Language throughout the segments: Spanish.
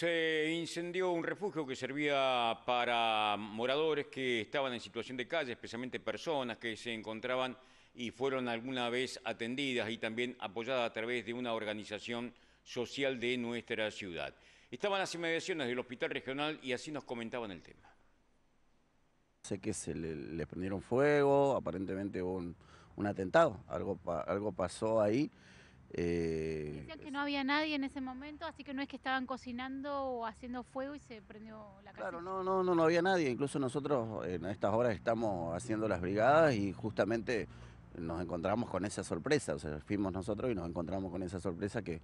Se incendió un refugio que servía para moradores que estaban en situación de calle, especialmente personas que se encontraban y fueron alguna vez atendidas y también apoyadas a través de una organización social de nuestra ciudad. Estaban las inmediaciones del hospital regional y así nos comentaban el tema. Sé que se le, prendieron fuego, aparentemente hubo un, atentado, algo, algo pasó ahí. Eh, Decían que no había nadie en ese momento, así que no es que estaban cocinando o haciendo fuego y se prendió la casa. Claro, no, no, no, no había nadie. Incluso nosotros en estas horas estamos haciendo las brigadas y justamente nos encontramos con esa sorpresa. O sea, fuimos nosotros y nos encontramos con esa sorpresa que,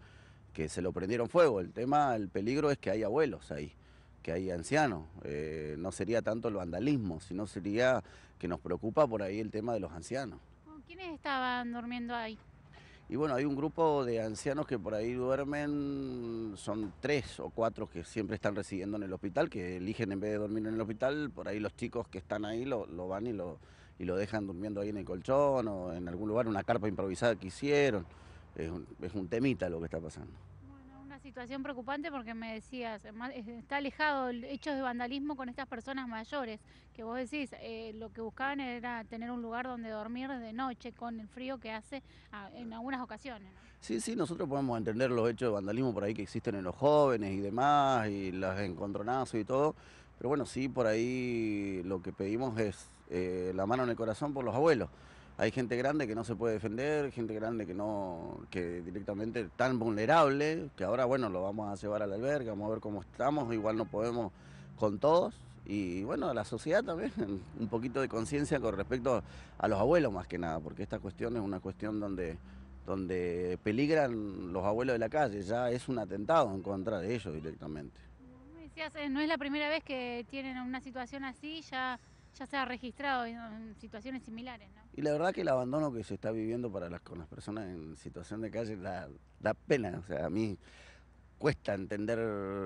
que se lo prendieron fuego. El tema, el peligro es que hay abuelos ahí que hay ancianos. Eh, no sería tanto el vandalismo, sino sería que nos preocupa por ahí el tema de los ancianos. ¿Quiénes estaban durmiendo ahí? Y bueno, hay un grupo de ancianos que por ahí duermen, son tres o cuatro que siempre están residiendo en el hospital, que eligen en vez de dormir en el hospital, por ahí los chicos que están ahí lo, lo van y lo, y lo dejan durmiendo ahí en el colchón o en algún lugar, una carpa improvisada que hicieron. Es un, es un temita lo que está pasando situación preocupante porque me decías, está alejado el hechos de vandalismo con estas personas mayores, que vos decís, eh, lo que buscaban era tener un lugar donde dormir de noche con el frío que hace ah, en algunas ocasiones. Sí, sí, nosotros podemos entender los hechos de vandalismo por ahí que existen en los jóvenes y demás, y las encontronazos y todo, pero bueno, sí, por ahí lo que pedimos es eh, la mano en el corazón por los abuelos hay gente grande que no se puede defender, gente grande que no, que directamente tan vulnerable, que ahora bueno, lo vamos a llevar al albergue, vamos a ver cómo estamos, igual no podemos con todos. Y bueno, a la sociedad también, un poquito de conciencia con respecto a los abuelos más que nada, porque esta cuestión es una cuestión donde, donde peligran los abuelos de la calle, ya es un atentado en contra de ellos directamente. Eh, no es la primera vez que tienen una situación así, ya ya se ha registrado en situaciones similares. ¿no? Y la verdad que el abandono que se está viviendo para las, con las personas en situación de calle da, pena. O sea, a mí cuesta entender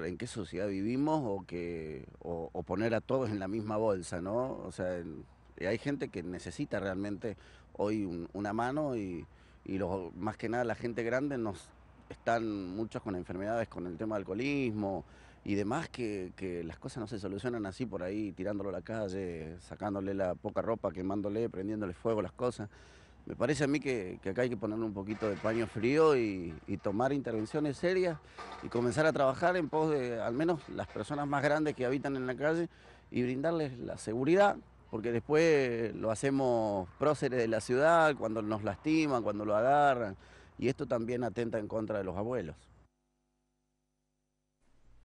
en qué sociedad vivimos o, que, poner a todos en la misma bolsa, ¿no? O sea, hay gente que necesita realmente hoy una mano y, más que nada la gente grande nos están muchos con enfermedades, con el tema del alcoholismo, y demás, que, las cosas no se solucionan así por ahí, tirándolo a la calle, sacándole la poca ropa, quemándole, prendiéndole fuego las cosas. Me parece a mí que, acá hay que ponerle un poquito de paño frío y, tomar intervenciones serias y comenzar a trabajar en pos de al menos las personas más grandes que habitan en la calle y brindarles la seguridad, porque después lo hacemos próceres de la ciudad cuando nos lastiman, cuando lo agarran, y esto también atenta en contra de los abuelos.